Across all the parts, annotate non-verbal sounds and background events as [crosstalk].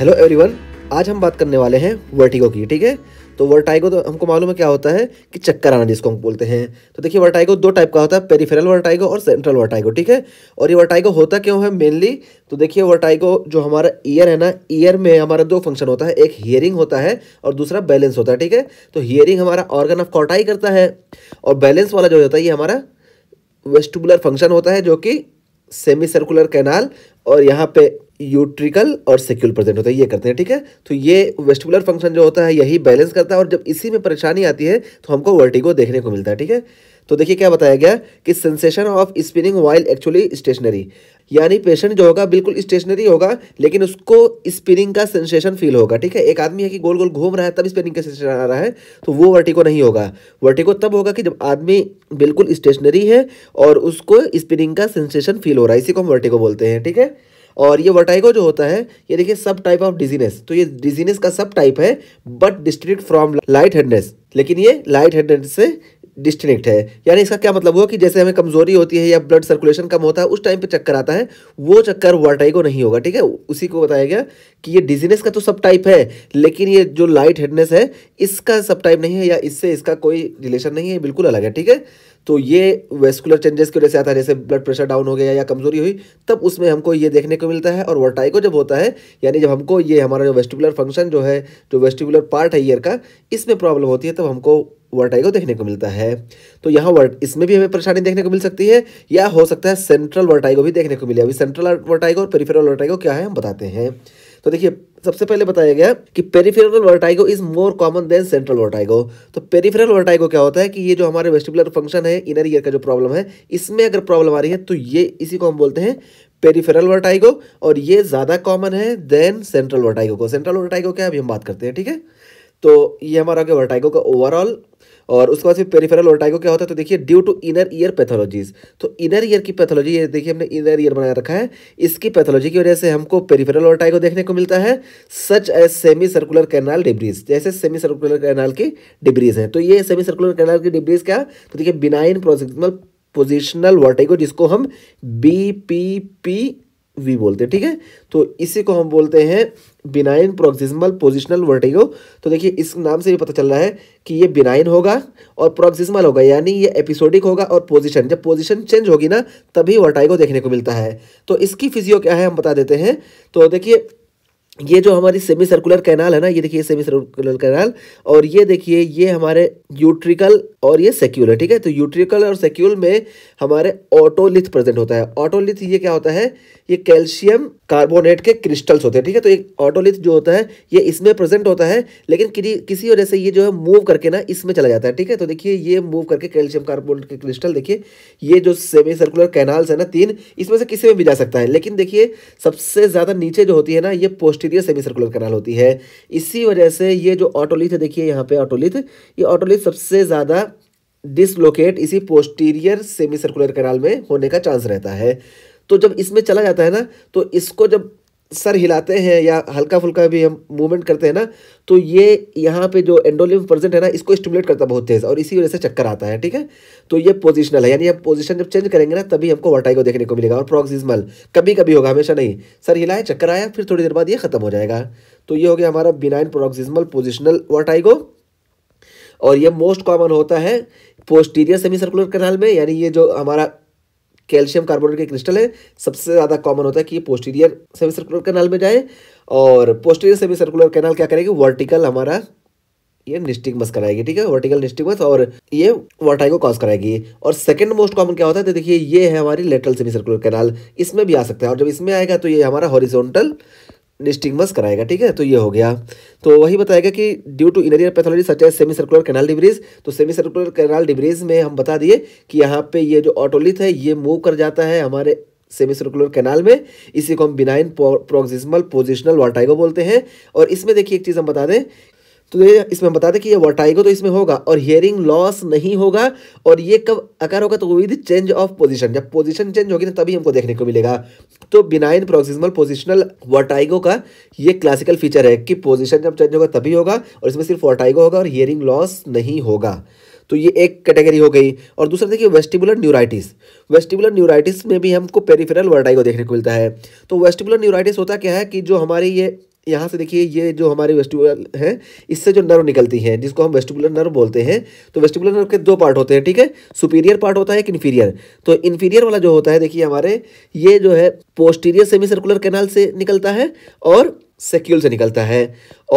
hello everyone आज हम बात करने वाले हैं वर्टिगो की ठीक है तो वर्टाइगो तो हमको मालूम है क्या होता है कि चक्कर आना जिसको हम बोलते हैं तो देखिए वर्टाइगो दो टाइप का होता है पेरीफेरल वर्टाइगो और सेंट्रल वर्टाइगो ठीक है और ये वर्टाइगो होता क्यों है मेनली तो देखिए वर्टाइगो जो हमारा ईयर है ना ईयर में हमारा दो फंक्शन होता है एक हियरिंग होता है और दूसरा बैलेंस होता है ठीक है तो हियरिंग हमारा ऑर्गन ऑफ कॉटाई करता है और बैलेंस वाला जो होता है ये हमारा वेस्टुबुलर फंक्शन होता है जो कि सेमी सर्कुलर कैनाल और यहाँ पे यूट्रिकल और सेक्यूल प्रेजेंट होता है ये करते हैं ठीक है तो ये वेस्टिबुलर फंक्शन जो होता है यही बैलेंस करता है और जब इसी में परेशानी आती है तो हमको वर्टिगो देखने को मिलता है ठीक है तो देखिए क्या बताया गया कि sensation of spinning while actually stationary यानी पेशेंट जो होगा बिल्कुल स्टेशनरी होगा लेकिन उसको स्पिनिंग का सेंसेशन फील होगा ठीक है एक आदमी है कि गोल गोल घूम रहा है तब स्पिनिंग का सेंसेशन आ रहा है तो वो वर्टिको नहीं होगा वर्टिको तब होगा कि जब आदमी बिल्कुल स्टेशनरी है और उसको स्पिनिंग का सेंसेशन फील हो रहा है इसी को हम वर्टिको बोलते हैं ठीक है और ये वर्टाइगो जो होता है ये देखिए सब टाइप ऑफ डिजीनेस तो ये डिजीनेस का सब टाइप है but distinct from light headedness लेकिन ये लाइट हेडनेस से डिस्ट्रिक्ट है यानी इसका क्या मतलब हुआ कि जैसे हमें कमजोरी होती है या ब्लड सर्कुलेशन कम होता है उस टाइम पे चक्कर आता है वो चक्कर वर्टाइगो नहीं होगा ठीक है उसी को बताया गया कि ये डिजीनेस का तो सब टाइप है लेकिन ये जो लाइट हेडनेस है इसका सब टाइप नहीं है या इससे इसका कोई रिलेशन नहीं है बिल्कुल अलग है ठीक है तो ये वेस्कुलर चेंजेस की वजह से आता है जैसे ब्लड प्रेशर डाउन हो गया या कमजोरी हुई तब उसमें हमको ये देखने को मिलता है और वर्टाइको जब होता है यानी जब हमको ये हमारा जो वेस्टिबुलर फंक्शन जो है जो वेस्टिबुलर पार्ट है ईयर का इसमें प्रॉब्लम होती है तब हमको वर्टाइको देखने को मिलता है तो यहाँ वर्ट इसमें भी हमें परेशानी देखने को मिल सकती है या हो सकता है सेंट्रल वर्टाइगो भी देखने को मिले अभी सेंट्रल वर्टाइगो और पेरीफेरल वर्टाइगो क्या है हम बताते हैं तो देखिए सबसे पहले बताया गया कि peripheral vertigo is more common than central vertigo तो पेरीफेरल वर्टाइगो क्या होता है कि ये जो हमारे वेस्टिबुलर फंक्शन है इनर ईयर का जो प्रॉब्लम है इसमें अगर प्रॉब्लम आ रही है तो ये इसी को हम बोलते हैं पेरीफेरल वर्टाइगो और ये ज़्यादा कॉमन है देन सेंट्रल वर्टाइगो को सेंट्रल वर्टाइगो क्या अभी हम बात करते हैं ठीक है तो ये हमारा वर्टाइगो का ओवरऑल और उसके बाद फिर पेरीफेरल ओल्टाइगो क्या होता है तो देखिए due to inner ear pathologies तो इनर ईयर की पैथोलॉजी ये देखिए हमने इनर ईयर बनाया रखा है इसकी पैथोलॉजी की वजह से हमको पेरीफेरल ओल्टाइगो देखने को मिलता है such a semicircular canal debris जैसे सेमी सर्कुलर कैनाल की डिब्रीज हैं तो ये सेमी सर्कुलर कैनाल की डिब्रीज क्या तो देखिए बिनाइन प्रोजिक्मल पोजिशनल वर्टिगो जिसको हम बी पी पी वी बोलते हैं ठीक है तो इसी को हम बोलते हैं बिनाइन प्रोक्सिजमल पोजिशनल वर्टिगो तो देखिए इस नाम से भी पता चल रहा है कि ये बिनाइन होगा और प्रोक्सिजमल होगा यानी ये एपिसोडिक होगा और पोजिशन जब पोजिशन चेंज होगी ना तभी वर्टाइगो देखने को मिलता है तो इसकी फिजियो क्या है हम बता देते हैं तो देखिए ये जो हमारी सेमी सर्कुलर कैनाल है ना ये देखिए सेमी सर्कुलर कैनाल और ये देखिए ये हमारे यूट्रिकल और ये सेक्यूल है ठीक है तो यूट्रिकल और सेक्यूल में हमारे ऑटोलिथ प्रेजेंट होता है ऑटोलिथ ये क्या होता है ये कैल्शियम कार्बोनेट के क्रिस्टल्स होते हैं ठीक है तो एक ऑटोलिथ जो होता है ये इसमें प्रेजेंट होता है लेकिन किसी वजह से ये जो है मूव करके ना इसमें चला जाता है ठीक है तो देखिए ये मूव करके कैल्शियम कार्बोनेट के क्रिस्टल देखिए ये जो सेमी सर्कुलर कैनाल्स है ना तीन इसमें से किसी में भी जा सकता है लेकिन देखिए सबसे ज़्यादा नीचे जो होती है ना ये पोस्टीरियर सेमी सर्कुलर कैनाल होती है इसी वजह से ये जो ऑटोलिथ है देखिए यहाँ पे ऑटोलिथ ये ऑटोलिथ सबसे ज़्यादा डिसलोकेट इसी पोस्टीरियर सेमी सर्कुलर कैनाल में होने का चांस रहता है तो जब इसमें चला जाता है ना तो इसको जब सर हिलाते हैं या हल्का फुल्का भी हम मूवमेंट करते हैं ना तो ये यहाँ पे जो एंडोलिम प्रेजेंट है ना इसको स्टिमुलेट करता है बहुत तेज़ और इसी वजह से चक्कर आता है ठीक है तो ये पोजिशनल है यानी हम पोजिशन जब चेंज करेंगे ना तभी हमको वर्टाइगो देखने को मिलेगा और प्रोक्सिजमल कभी कभी होगा हमेशा नहीं सर हिलाए चक्कर आया फिर थोड़ी देर बाद ये खत्म हो जाएगा तो ये हो गया हमारा बिनाइन प्रोक्सिजमल पोजिशनल वर्टाइगो और ये मोस्ट कॉमन होता है पोस्टीरियर सेमी सर्कुलर कैनाल में यानी ये जो हमारा कैल्शियम कार्बोनेट के क्रिस्टल है सबसे ज़्यादा कॉमन होता है कि ये पोस्टीरियर सेमी सर्कुलर कैनाल में जाए और पोस्टीरियर सेमी सर्कुलर कैनाल क्या करेगी वर्टिकल हमारा ये मस कराएगी ठीक है वर्टिकल मस और ये वर्टाइगो कॉज कराएगी और सेकंड मोस्ट कॉमन क्या होता है तो देखिए ये है हमारी लेटरल सेमी सर्कुलर कैनाल इसमें भी आ सकता है और जब इसमें आएगा तो ये हमारा हॉरिजोनटल डिस्टिंगस कराएगा ठीक है तो ये हो गया तो वही बताएगा कि due to inner ear pathology such as semicircular canal debris तो सेमी सर्कुलर कैनाल डिब्रीज में हम बता दिए कि यहाँ पे ये जो ऑटोलिथ है ये मूव कर जाता है हमारे सेमी सर्कुलर कैनाल में इसी को हम बिनाइन प्रोक्सिमल पोजिशनल वाटाइगो बोलते हैं और इसमें देखिए एक चीज़ हम बता दें तो ये इसमें बता दें कि ये वर्टाइगो तो इसमें होगा और हियरिंग लॉस नहीं होगा और ये कब अकार होगा तो विद चेंज ऑफ पोजीशन जब पोजीशन चेंज होगी ना तभी हमको देखने को मिलेगा तो बिनाइन प्रोक्सिमल पोजिशनल वर्टाइगो का ये क्लासिकल फीचर है कि पोजिशन जब चेंज होगा तभी होगा और इसमें सिर्फ वर्टाइगो होगा और हियरिंग लॉस नहीं होगा तो ये एक कैटेगरी हो गई और दूसरा देखिए वेस्टिबुलर न्यूराइटिस वेस्टिबुलर न्यूराइटिस में भी हमको पेरीफेरल वर्टाइगो देखने को मिलता है तो वेस्टिबुलर न्यूराइटिस होता क्या है कि जो हमारी ये यहाँ से देखिए ये जो हमारे वेस्टिबुलर है इससे जो नर्व निकलती है जिसको हम वेस्टिबुलर नर्व बोलते हैं तो वेस्टिबुलर नर्व के दो पार्ट होते हैं ठीक है सुपीरियर पार्ट होता है एक इन्फीरियर तो इन्फीरियर वाला जो होता है देखिए हमारे ये जो है पोस्टीरियर सेमी सर्कुलर कैनाल से निकलता है और सेक्यूल से निकलता है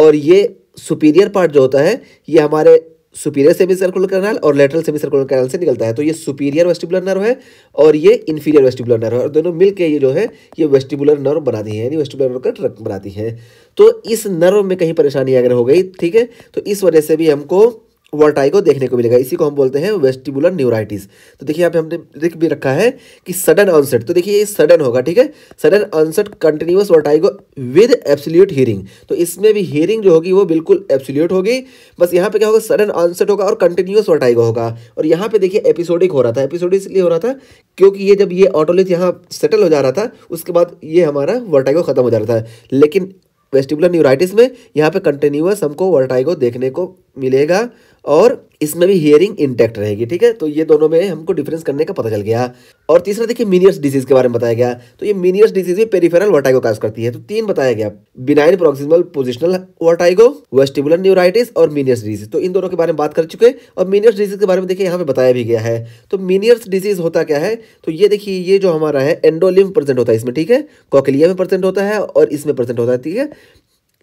और ये सुपीरियर पार्ट जो होता है ये हमारे सुपीरियर सेमी सर्कुलर कैनाल और लेटरल सेमी सर्कुलर कैनाल से निकलता है तो ये सुपीरियर वेस्टिबुलर नर्व है और ये इन्फीरियर वेस्टिबुलर नर्व है और दोनों मिलके ये जो है ये वेस्टिबुलर नर्व बनाती है यानी वेस्टिबुलर नर्व का ट्रक बनाती है तो इस नर्व में कहीं परेशानी अगर हो गई ठीक है तो इस वजह से भी हमको वर्टाइगो देखने को मिलेगा इसी को हम बोलते हैं वेस्टिबुलर न्यूराइटिस तो देखिए यहाँ पे हमने लिख भी रखा है कि सडन ऑनसेट तो देखिए ये सडन होगा ठीक है sudden onset continuous vertigo with absolute hearing तो इसमें भी हियरिंग जो होगी वो बिल्कुल एब्सोल्यूट होगी बस यहाँ पे क्या होगा सडन ऑनसेट होगा और कंटिन्यूस वर्टाइगो होगा और यहाँ पे देखिए एपिसोडिक हो रहा था एपिसोडिक इसलिए हो रहा था क्योंकि ये जब ये ऑटोलिथ यहाँ सेटल हो जा रहा था उसके बाद ये हमारा वर्टाइगो खत्म हो जा रहा था लेकिन वेस्टिबुलर न्यूराइटिस में यहाँ पे कंटिन्यूस हमको वर्टाइगो देखने को मिलेगा और इसमें भी हियरिंग इंटैक्ट रहेगी ठीक है तो ये दोनों में हमको डिफरेंस करने का पता चल गया और तीसरा देखिए मीनियर्स डिजीज के बारे में बताया गया तो ये मीनियर्स डिजीज भी पेरीफेरल वर्टाइगो काज करती है तो तीन बताया गया benign proximal positional vertigo vestibular neuritis और मीनियर्स डिजीज तो इन दोनों के बारे में बात कर चुके और मीनियर्स डिजीज के बारे में देखिए यहाँ पे बताया भी गया है तो मीनियर्स डिजीज होता क्या है तो ये देखिए ये जो हमारा है एंडोलिम प्रेजेंट होता है इसमें ठीक है कॉकलिया में प्रेजेंट होता है और इसमें प्रेजेंट होता है ठीक है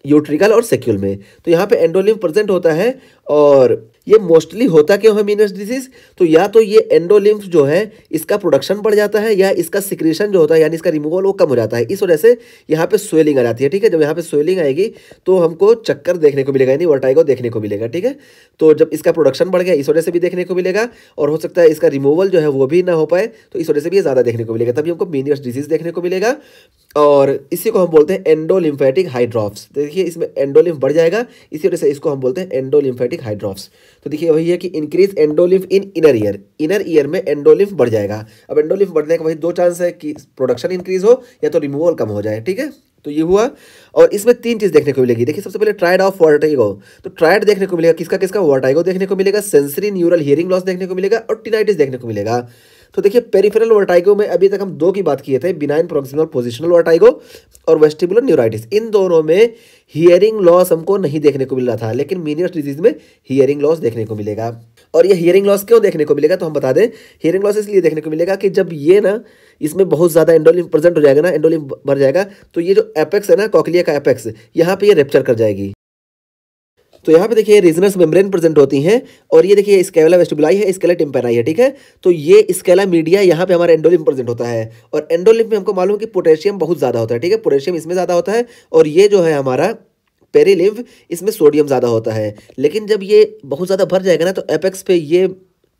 यूट्रिकल और सेक्यूल में तो यहाँ पे एंडोलिम प्रेजेंट होता है और ये मोस्टली होता क्यों है मीनस डिजीज तो या तो ये एंडोलिम्फ जो है इसका प्रोडक्शन बढ़ जाता है या इसका सिक्रेशन जो होता है यानी इसका रिमूवल वो कम हो जाता है इस वजह से यहाँ पे स्वेलिंग आ जाती है ठीक है जब यहाँ पे स्वेलिंग आएगी तो हमको चक्कर देखने को मिलेगा यानी वर्टाइगो देखने को मिलेगा ठीक है तो जब इसका प्रोडक्शन बढ़ गया इस वजह से भी देखने को मिलेगा और हो सकता है इसका रिमूवल जो है वो भी ना हो पाए तो इस वजह से भी ज़्यादा देखने को मिलेगा तभी हमको मीनियस डिजीज देखने को मिलेगा और इसी को हम बोलते हैं एंडोलिम्फेटिक हाइड्रॉप्स देखिए इसमें एंडोलिम्फ बढ़ जाएगा इसी वजह से इसको हम बोलते हैं एंडोलिम्फेटिक हाइड्रॉप्स तो देखिए वही है कि increase endolymph in inner ear inner ear में एंडोलिम्फ बढ़ जाएगा अब एंडोलिम्फ बढ़ने का वही दो चांस है कि प्रोडक्शन इंक्रीज हो या तो रिमूवल कम हो जाए ठीक है तो ये हुआ और इसमें तीन चीज़ देखने को मिलेगी देखिए सबसे पहले ट्राइड ऑफ वर्टाइगो तो ट्राइड देखने को मिलेगा किसका किसका वर्टाइगो देखने को मिलेगा सेंसरी न्यूरल हियरिंग लॉस देखने को मिलेगा और टिनाइटिस देखने को मिलेगा तो देखिए पेरिफेरल वर्टाइगो में अभी तक हम दो की बात किए थे बिनाइन प्रोक्सिमल पोजिशनल वर्टाइगो और वेस्टिबुलर न्यूराइटिस इन दोनों में हियरिंग लॉस हमको नहीं देखने को मिल रहा था लेकिन मीनियस डिजीज में हियरिंग लॉस देखने को मिलेगा और ये हियरिंग लॉस क्यों देखने को मिलेगा तो हम बता दें हियरिंग लॉस इसलिए देखने को मिलेगा कि जब ये ना इसमें बहुत ज़्यादा एंडोलिम प्रेजेंट हो जाएगा ना एंडोलिम भर जाएगा तो ये जो एपेक्स है ना कॉकलिया का एपेक्स यहाँ पे ये रेप्चर कर जाएगी तो यहाँ पे देखिए रीजनस मेम्ब्रेन प्रेजेंट होती हैं और ये देखिए स्केला वेस्टिबुलाई है स्केला टिम्पेनाई है ठीक है तो ये स्केला मीडिया यहाँ पे हमारा एंडोलिम प्रेजेंट होता है और एंडोलिम में हमको मालूम कि पोटेशियम बहुत ज़्यादा होता है ठीक है पोटेशियम इसमें ज़्यादा होता है और ये जो है हमारा पेरीलिव इसमें सोडियम ज़्यादा होता है लेकिन जब ये बहुत ज़्यादा भर जाएगा ना तो एपेक्स पे ये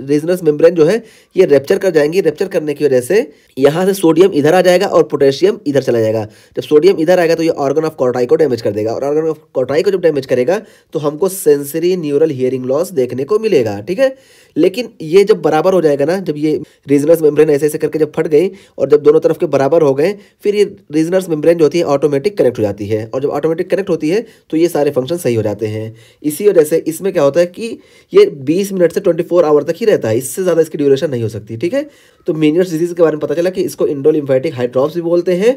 रेजनस मेम्ब्रेन जो है ये रेप्चर कर जाएंगी रेप्चर करने की वजह से यहाँ से सोडियम इधर आ जाएगा और पोटेशियम इधर चला जाएगा जब सोडियम इधर आएगा तो ये ऑर्गन ऑफ कॉटाई को डैमेज कर देगा और ऑर्गन ऑफ कॉटाई को जब डैमेज करेगा तो हमको सेंसरी न्यूरल हियरिंग लॉस देखने को मिलेगा ठीक है लेकिन ये जब बराबर हो जाएगा ना जब ये रीजनस मेम्ब्रेन ऐसे ऐसे करके जब फट गई और जब दोनों तरफ के बराबर हो गए फिर ये रीजनस मेम्ब्रेन जो होती है ऑटोमेटिक कनेक्ट हो जाती है और जब ऑटोमेटिक कनेक्ट होती है तो ये सारे फंक्शन सही हो जाते हैं इसी वजह से इसमें क्या होता है कि ये बीस मिनट से ट्वेंटी आवर तक ही रहता है इससे ज़्यादा इसकी ड्यूरेशन नहीं हो सकती ठीक है तो मीनियर्स डिजीज़ के बारे में पता चला कि इसको इंडोलिम्फेटिक हाइड्रॉप्स भी बोलते हैं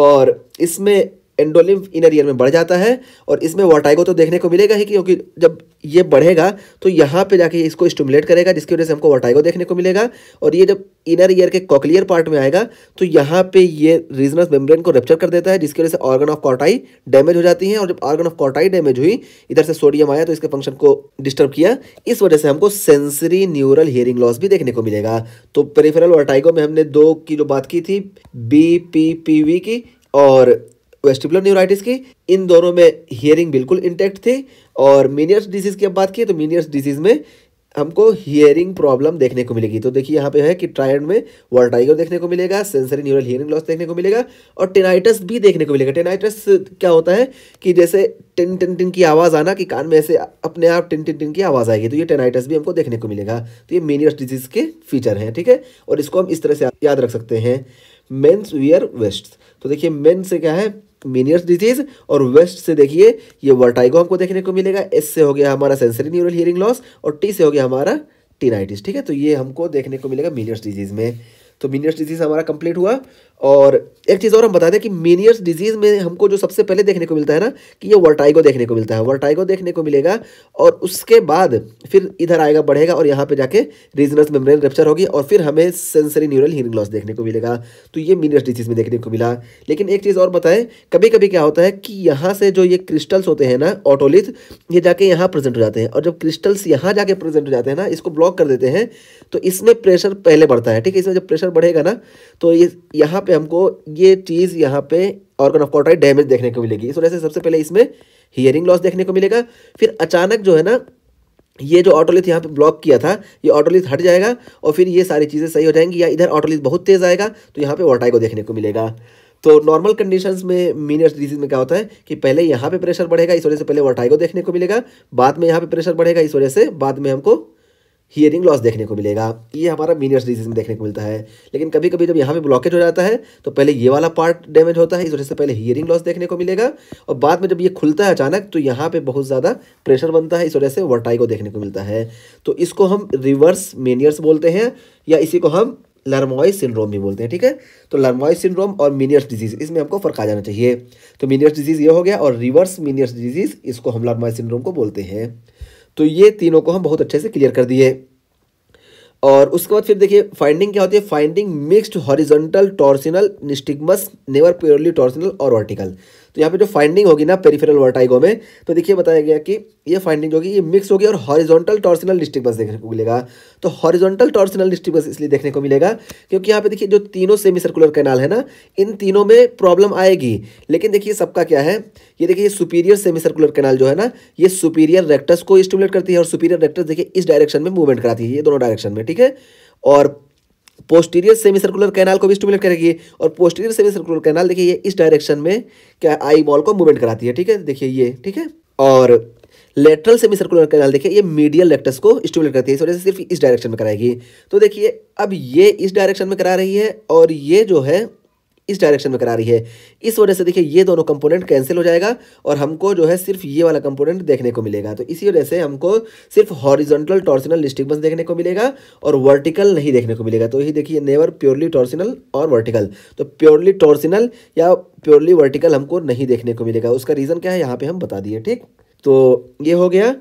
और इसमें एंडोलिम्फ इनर ईयर में बढ़ जाता है और इसमें वाटाइगो तो देखने को मिलेगा ही क्योंकि जब ये बढ़ेगा तो यहाँ पे जाके इसको स्टमुलेट करेगा जिसकी वजह से हमको वाटाइगो देखने को मिलेगा और ये जब इनर ईयर के कॉकलियर पार्ट में आएगा तो यहाँ पे ये रीजनस मेम्ब्रेन को रेप्चर कर देता है जिसकी वजह से ऑर्गन ऑफ कॉटाई डैमेज हो जाती है और जब ऑर्गन ऑफ कॉटाई डैमेज हुई इधर से सोडियम आया तो इसके फंक्शन को डिस्टर्ब किया इस वजह से हमको सेंसरी न्यूरल हियरिंग लॉस भी देखने को मिलेगा तो पेरीफेरल वाटाइगो में हमने दो की जो बात की थी बी पी पी वी की और वेस्टिबुलर न्यूराइटिस की इन दोनों में हियरिंग बिल्कुल इंटैक्ट थी और मीनियर्स डिजीज़ की अब बात की तो मीनियर्स डिजीज़ में हमको हियरिंग प्रॉब्लम देखने को मिलेगी तो देखिए यहाँ पे है कि ट्रायड में वर्टाइगर देखने को मिलेगा सेंसरी न्यूरल हियरिंग लॉस देखने को मिलेगा और टेनाइटस भी देखने को मिलेगा टेनाइटस क्या होता है कि जैसे टिन टिन टिन की आवाज़ आना कि कान में ऐसे अपने आप टिन टिन टिन की आवाज़ आएगी तो ये टेनाइटस भी हमको देखने को मिलेगा तो ये मेनियस डिजीज़ के फीचर हैं ठीक है और इसको हम इस तरह से याद रख सकते हैं मेन्स वियर वेस्ट तो देखिए मेन से क्या है मीनियर्स डिजीज और वेस्ट से देखिए ये वर्टाइगो हमको देखने को मिलेगा एस से हो गया हमारा सेंसरी न्यूरल हियरिंग लॉस और टी से हो गया हमारा टीनाइटिस ठीक है तो ये हमको देखने को मिलेगा मीनियस डिजीज में तो मीनियर्स डिजीज हमारा कंप्लीट हुआ और एक चीज़ और हम बता दें कि मीनियर्स डिजीज़ में हमको जो सबसे पहले देखने को मिलता है ना कि ये वर्टाइगो देखने को मिलता है वर्टाइगो देखने को मिलेगा और उसके बाद फिर इधर आएगा बढ़ेगा और यहाँ पे जाके रीजनस मेम्ब्रेन रेप्चर होगी और फिर हमें सेंसरी न्यूरल हीरिंग लॉस देखने को मिलेगा तो ये मीनियर्स डिजीज़ में देखने को मिला लेकिन एक चीज़ और बताएं कभी कभी क्या होता है कि यहाँ से जो ये क्रिस्टल्स होते हैं ना ऑटोलिथ ये जाके यहाँ प्रेजेंट हो जाते हैं और जब क्रिस्टल्स यहाँ जाके प्रेजेंट हो जाते हैं ना इसको ब्लॉक कर देते हैं तो इसमें प्रेशर पहले बढ़ता है ठीक है इसमें जब प्रेशर बढ़ेगा ना तो ये यहाँ पर हमको ये चीज़ यहाँ पे ऑर्गन ऑफ कॉर्टराइट डैमेज देखने को मिलेगी इस वजह से सबसे पहले इसमें हियरिंग लॉस देखने को मिलेगा फिर अचानक जो है ना ये जो ऑटोलिथ यहाँ पे ब्लॉक किया था ये ऑटोलिथ हट जाएगा और फिर ये सारी चीज़ें सही हो जाएंगी या इधर ऑटोलिथ बहुत तेज़ आएगा तो यहाँ पे वोटाई को देखने को मिलेगा तो नॉर्मल कंडीशंस में मीनियस डिजीज में क्या होता है कि पहले यहाँ पे प्रेशर बढ़ेगा इस वजह से पहले वोटाई को देखने को मिलेगा बाद में यहाँ पे प्रेशर बढ़ेगा इस वजह से बाद में हमको हियरिंग लॉस देखने को मिलेगा ये हमारा मीनियर्स डिजीज में देखने को मिलता है लेकिन कभी कभी जब यहाँ पे ब्लॉकेज हो जाता है तो पहले ये वाला पार्ट डैमेज होता है इस वजह से पहले हियरिंग लॉस देखने को मिलेगा और बाद में जब ये खुलता है अचानक तो यहाँ पे बहुत ज़्यादा प्रेशर बनता है इस वजह से वर्टाई को देखने को मिलता है तो इसको हम रिवर्स मीनियर्स बोलते हैं या इसी को हम लर्मोइस सिंड्रोम भी बोलते हैं ठीक है तो लर्मोइस सिंड्रोम और मीनियर्स डिजीज इसमें हमको फर्क आ जाना चाहिए तो मीनियर्स डिजीज ये हो गया और रिवर्स मीनियर्स डिजीज इसको हम लर्मोइस सिंड्रोम को बोलते हैं तो ये तीनों को हम बहुत अच्छे से क्लियर कर दिए और उसके बाद फिर देखिए फाइंडिंग क्या होती है finding mixed horizontal torsional nystagmus never purely torsional और वर्टिकल तो यहाँ पे जो फाइंडिंग होगी ना पेरीफेरल वर्टाइगो में तो देखिए बताया गया कि ये फाइंडिंग होगी ये मिक्स होगी और हॉरिजॉन्टल टॉर्सनल डिस्टिकबस देखने को मिलेगा तो हॉरिजॉन्टल टॉर्सनल डिस्टिकबस इसलिए देखने को मिलेगा क्योंकि यहाँ पे देखिए जो तीनों सेमी सर्कुलर कैनाल है ना इन तीनों में प्रॉब्लम आएगी लेकिन देखिए सबका क्या है ये देखिए सुपीरियर सेमी सर्कुलर कैनाल जो है ना ये सुपीरियर रेक्टस को स्टिमुलेट करती है और सुपीरियर रेक्टस देखिए इस डायरेक्शन में मूवमेंट कराती है ये दोनों डायरेक्शन में ठीक है और पोस्टीरियर सेमी सर्कुलर कैनाल को भी स्टिमुलेट करेगी और पोस्टीरियर सेमी सर्कुलर कैनाल देखिए ये इस डायरेक्शन में क्या आई बॉल को मूवमेंट कराती है ठीक है देखिए ये ठीक है और लेटरल सेमी सर्कुलर कैनाल देखिए ये मीडियल लेक्टस को स्टिमुलेट करती है इस वजह से सिर्फ इस डायरेक्शन में कराएगी तो देखिए अब ये इस डायरेक्शन में करा रही है और ये जो है इस डायरेक्शन में करा रही है इस वजह से देखिए ये दोनों कंपोनेंट कैंसिल हो जाएगा और हमको जो है सिर्फ ये वाला कंपोनेंट देखने को मिलेगा तो इसी वजह से हमको सिर्फ हॉरिजॉन्टल टॉर्सिनल डिस्टिकबंस देखने को मिलेगा और वर्टिकल नहीं देखने को मिलेगा तो यही देखिए नेवर प्योरली टॉर्सिनल और वर्टिकल तो प्योरली टॉर्सिनल या प्योरली वर्टिकल हमको नहीं देखने को मिलेगा उसका रीज़न क्या है यहाँ पर हम बता दिए ठीक तो ये हो गया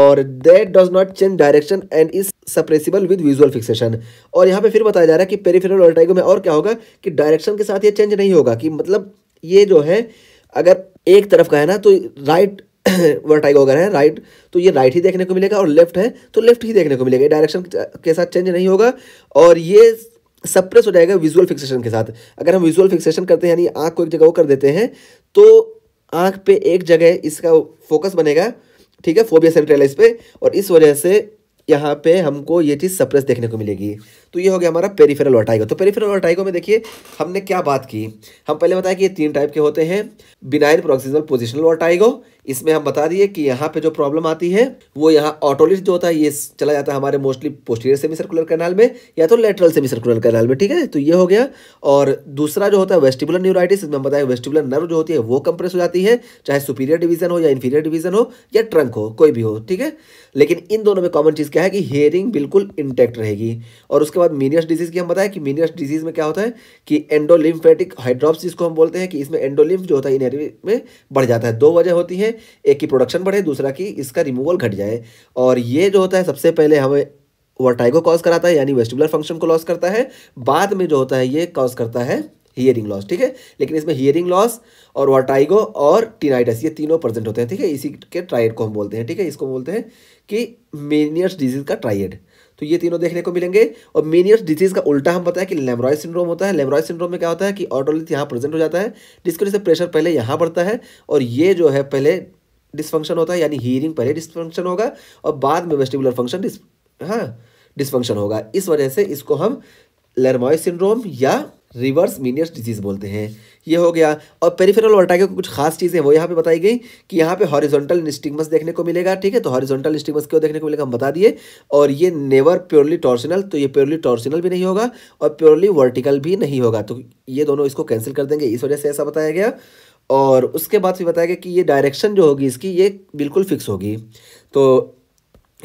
और that does not change direction and is suppressible with visual fixation और यहाँ पे फिर बताया जा रहा है कि पेरीफेरल वर्टाइगो में और क्या होगा कि डायरेक्शन के साथ ये चेंज नहीं होगा कि मतलब ये जो है अगर एक तरफ का है ना तो राइट वर्टाइगो [clears throat] अगर है राइट तो ये राइट ही देखने को मिलेगा और लेफ्ट है तो लेफ्ट ही देखने को मिलेगा डायरेक्शन के साथ चेंज नहीं होगा और ये सप्रेस हो जाएगा विजुअल फिक्सेशन के साथ अगर हम विजुअल फिक्सेशन करते हैं यानी आँख को एक जगह वो कर देते हैं तो आँख पे एक जगह इसका फोकस बनेगा ठीक है फोबिया सेंट्रलाइज पे और इस वजह से यहाँ पे हमको ये चीज़ सप्रेस देखने को मिलेगी तो ये हो गया हमारा पेरीफेरल वर्टाइगो तो पेरीफेरल वर्टाइगो में देखिए हमने क्या बात की हम पहले बताया कि ये तीन टाइप के होते हैं बिनाइन प्रोक्सीजल पोजिशनल वर्टाइगो इसमें हम बता दिए कि यहाँ पे जो प्रॉब्लम आती है वो यहाँ ऑटोलिस जो होता है ये चला जाता है हमारे mostly posterior semicircular canal में या तो लेटरल सेमी सर्कुलर कैनाल में ठीक है तो ये हो गया और दूसरा जो होता है वेस्टिबुलर न्यूराइटिस इसमें हम बताए वेस्टिबुलर नर्व जो होती है वो कंप्रेस हो जाती है चाहे सुपीरियर डिवीजन हो या इन्फीरियर डिवीजन हो या ट्रंक हो कोई भी हो ठीक है लेकिन इन दोनों में कॉमन चीज़ क्या है कि हेयरिंग बिल्कुल इंटैक्ट रहेगी और उसके उसके बाद मीनियस डिजीज़ की हम बताएं कि मीनियस डिजीज़ में क्या होता है कि एंडोलिम्फेटिक हाइड्रोप्स जिसको हम बोलते हैं कि इसमें एंडोलिम्फ जो होता है इनहेरी में बढ़ जाता है दो वजह होती है एक की प्रोडक्शन बढ़े दूसरा की इसका रिमूवल घट जाए और ये जो होता है सबसे पहले हमें वर्टाइगो कॉज कराता है यानी वेस्टिबुलर फंक्शन को लॉस करता है बाद में जो होता है ये कॉज करता है हियरिंग लॉस ठीक है लेकिन इसमें हियरिंग लॉस और वर्टाइगो और टीनाइटस ये तीनों प्रेजेंट होते हैं ठीक है इसी के ट्राइड को हम बोलते हैं ठीक है इसको बोलते हैं कि मेनियस डिजीज का ट्राइड तो ये तीनों देखने को मिलेंगे और मीनियस डिजीज का उल्टा हम बताया कि लेमरॉय सिंड्रोम होता है लेमरॉय सिंड्रोम में क्या होता है कि ऑटोलिथ यहाँ प्रेजेंट हो जाता है जिसकी वजह से प्रेशर पहले यहाँ बढ़ता है और ये जो है पहले डिसफंक्शन होता है यानी हीरिंग पहले डिसफंक्शन होगा और बाद में वेस्टिबुलर फंक्शन डिस हाँ डिसफंक्शन होगा इस वजह से इसको हम लेरमॉय सिंड्रोम या रिवर्स मीनियस डिजीज बोलते हैं ये हो गया और पेरीफेरल वर्टाइका की कुछ खास चीज़ें वो यहाँ पे बताई गई कि यहाँ पे हॉरिजॉन्टल स्टिग्मस देखने को मिलेगा ठीक है तो हॉरिजॉन्टल स्टिग्मस क्यों देखने को मिलेगा हम बता दिए और ये नेवर प्योरली टॉर्सिनल तो ये प्योरली टॉर्सिनल भी नहीं होगा और प्योरली वर्टिकल भी नहीं होगा तो ये दोनों इसको कैंसिल कर देंगे इस वजह से ऐसा बताया गया और उसके बाद फिर बताया गया कि ये डायरेक्शन जो होगी इसकी ये बिल्कुल फिक्स होगी तो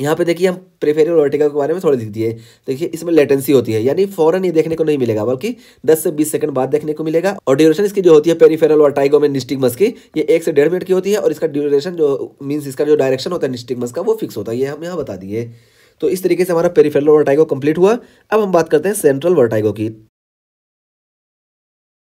यहाँ पे देखिए हम प्रेफेरियल वर्टिका के बारे में थोड़ी दिख दिए देखिए इसमें लेटेंसी होती है यानी फौरन ये देखने को नहीं मिलेगा बल्कि 10 से 20 सेकंड बाद देखने को मिलेगा और ड्यूरेशन इसकी जो होती है पेरीफेरल वर्टाइगो में निस्टिकमस की ये एक से डेढ़ मिनट की होती है और इसका ड्यूरेशन जो मीन्स इसका जो डायरेक्शन होता है निस्टिगमस का वो फिक्स होता है ये हम यहाँ बता दिए तो इस तरीके से हमारा पेरीफेरल वर्टाइगो कंप्लीट हुआ अब हम बात करते हैं सेंट्रल वर्टाइगो की